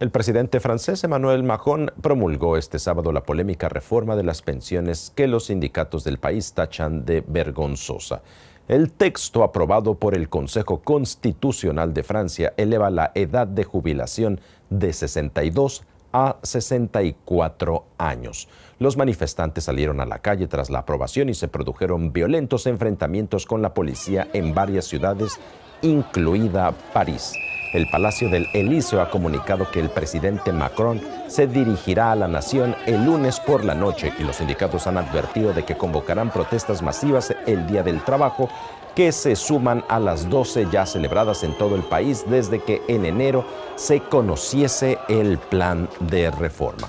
El presidente francés Emmanuel Macron promulgó este sábado la polémica reforma de las pensiones que los sindicatos del país tachan de vergonzosa. El texto aprobado por el Consejo Constitucional de Francia eleva la edad de jubilación de 62 a 64 años. Los manifestantes salieron a la calle tras la aprobación y se produjeron violentos enfrentamientos con la policía en varias ciudades, incluida París. El Palacio del Elíseo ha comunicado que el presidente Macron se dirigirá a la nación el lunes por la noche y los sindicatos han advertido de que convocarán protestas masivas el Día del Trabajo que se suman a las 12 ya celebradas en todo el país desde que en enero se conociese el plan de reforma.